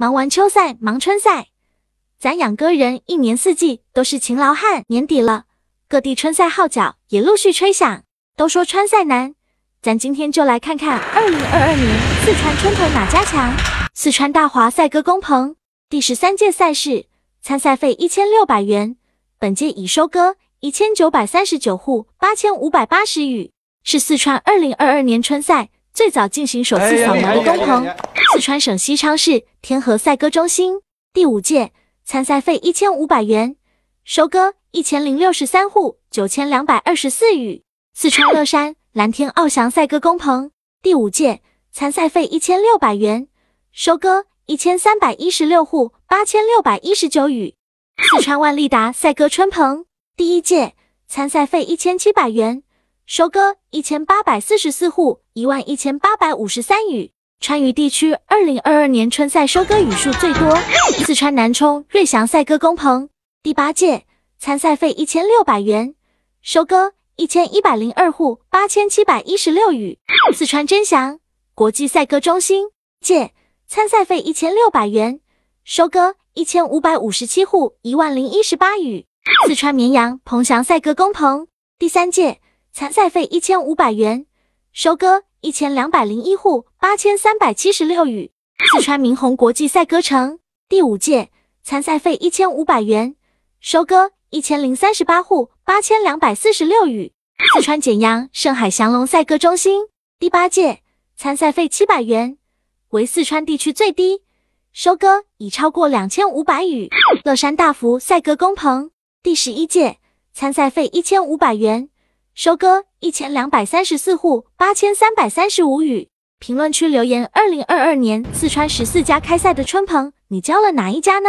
忙完秋赛，忙春赛，咱养鸽人一年四季都是勤劳汉。年底了，各地春赛号角也陆续吹响。都说川赛难，咱今天就来看看2022年四川春鹏哪家强？四川大华赛鸽工棚第十三届赛事参赛费一千六百元，本届已收割一千九百三十九户八千五百八十羽，是四川2022年春赛。最早进行首次扫描的工棚，四川省西昌市天河赛鸽中心第五届参赛费一千五百元，收割一千零六十三户九千两百二十四羽。四川乐山蓝天翱翔赛鸽工棚第五届参赛费一千六百元，收割一千三百一十六户八千六百一十九羽。四川万利达赛鸽春棚第一届参赛费一千七百元，收割一千八百四十四户。一万一千八百五十三羽，川渝地区二零二二年春赛收割羽数最多。四川南充瑞祥赛鸽工棚第八届参赛费一千六百元，收割一千一百零二户八千七百一十六羽。四川真祥国际赛鸽中心届参赛费一千六百元，收割一千五百五十七户一万零一十八羽。四川绵阳鹏翔赛鸽工棚第三届参赛费一千五百元，收割。一千两百零一户，八千三百七十六羽。四川明鸿国际赛歌城第五届参赛费一千五百元，收割一千零三十八户，八千两百四十六羽。四川简阳盛海祥龙赛歌中心第八届参赛费七百元，为四川地区最低，收割已超过两千五百羽。乐山大福赛歌工棚第十一届参赛费一千五百元。收割一千两百三十四户八千三百三十五羽。评论区留言：二零二二年四川十四家开赛的春鹏，你交了哪一家呢？